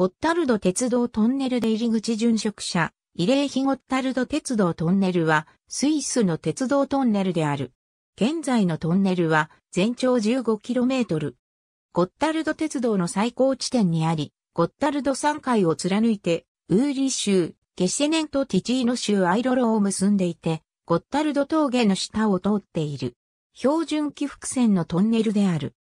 ゴッタルド鉄道トンネルで入り口殉職者、慰霊碑ゴッタルド鉄道トンネルは、スイスの鉄道トンネルである。現在のトンネルは、全長 15km。ゴッタルド鉄道の最高地点にあり、ゴッタルド山海を貫いて、ウーリ州、ゲシェネンとティチーノ州アイロロを結んでいて、ゴッタルド峠の下を通っている。標準起伏線のトンネルである。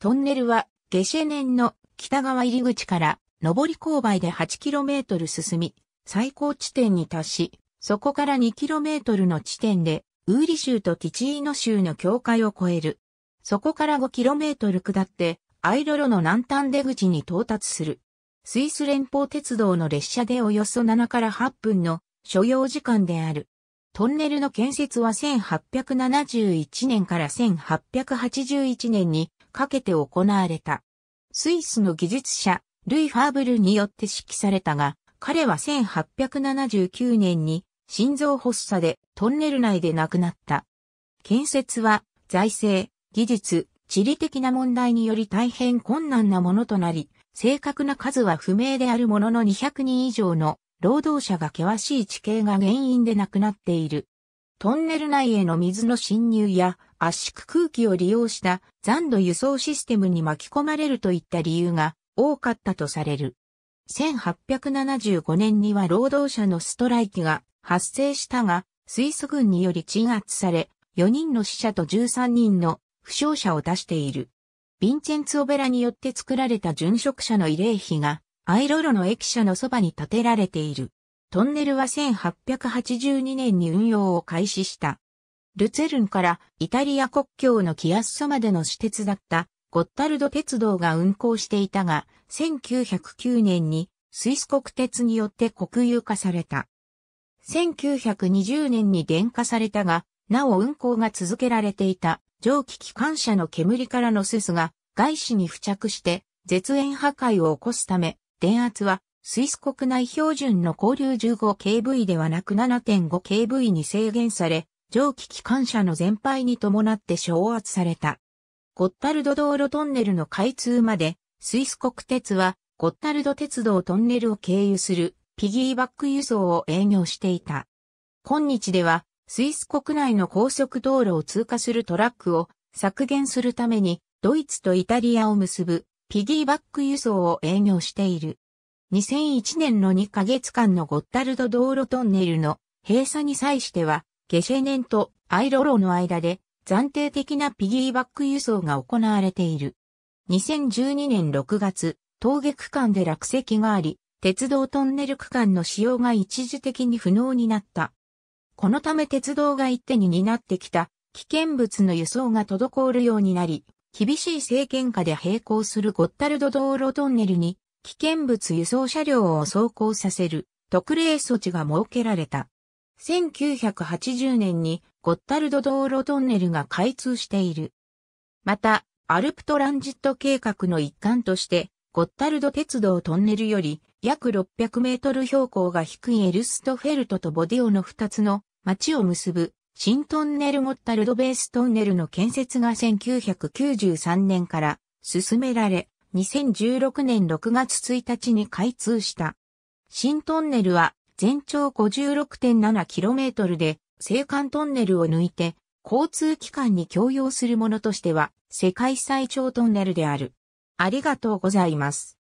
トンネルは、ゲシェネンの北側入り口から上り勾配で 8km 進み、最高地点に達し、そこから 2km の地点で、ウーリ州とティチーノ州の境界を越える。そこから 5km 下って、アイロロの南端出口に到達する。スイス連邦鉄道の列車でおよそ7から8分の所要時間である。トンネルの建設は1871年から1881年にかけて行われた。スイスの技術者、ルイ・ファーブルによって指揮されたが、彼は1879年に心臓発作でトンネル内で亡くなった。建設は財政、技術、地理的な問題により大変困難なものとなり、正確な数は不明であるものの200人以上の労働者が険しい地形が原因で亡くなっている。トンネル内への水の侵入や圧縮空気を利用した残土輸送システムに巻き込まれるといった理由が多かったとされる。1875年には労働者のストライキが発生したが、水素軍により鎮圧され、4人の死者と13人の負傷者を出している。ヴィンチェンツ・オベラによって作られた殉職者の慰霊碑が、アイロロの駅舎のそばに建てられている。トンネルは1882年に運用を開始した。ルツェルンからイタリア国境のキアッソまでの私鉄だったゴッタルド鉄道が運行していたが、1909年にスイス国鉄によって国有化された。1920年に電化されたが、なお運行が続けられていた蒸気機関車の煙からのススが外資に付着して絶縁破壊を起こすため、電圧はスイス国内標準の交流 15kV ではなく 7.5kV に制限され、蒸気機関車の全廃に伴って昇圧された。ゴッタルド道路トンネルの開通まで、スイス国鉄は、ゴッタルド鉄道トンネルを経由する、ピギーバック輸送を営業していた。今日では、スイス国内の高速道路を通過するトラックを削減するために、ドイツとイタリアを結ぶ、ピギーバック輸送を営業している。2001年の2ヶ月間のゴッタルド道路トンネルの閉鎖に際しては、ゲシェネンとアイロロの間で暫定的なピギーバック輸送が行われている。2012年6月、峠区間で落石があり、鉄道トンネル区間の使用が一時的に不能になった。このため鉄道が一手に担ってきた危険物の輸送が滞るようになり、厳しい政権下で並行するゴッタルド道路トンネルに危険物輸送車両を走行させる特例措置が設けられた。1980年にゴッタルド道路トンネルが開通している。また、アルプトランジット計画の一環として、ゴッタルド鉄道トンネルより約600メートル標高が低いエルストフェルトとボディオの2つの町を結ぶ新トンネルゴッタルドベーストンネルの建設が1993年から進められ、2016年6月1日に開通した。新トンネルは全長 56.7km で、青函トンネルを抜いて、交通機関に共用するものとしては、世界最長トンネルである。ありがとうございます。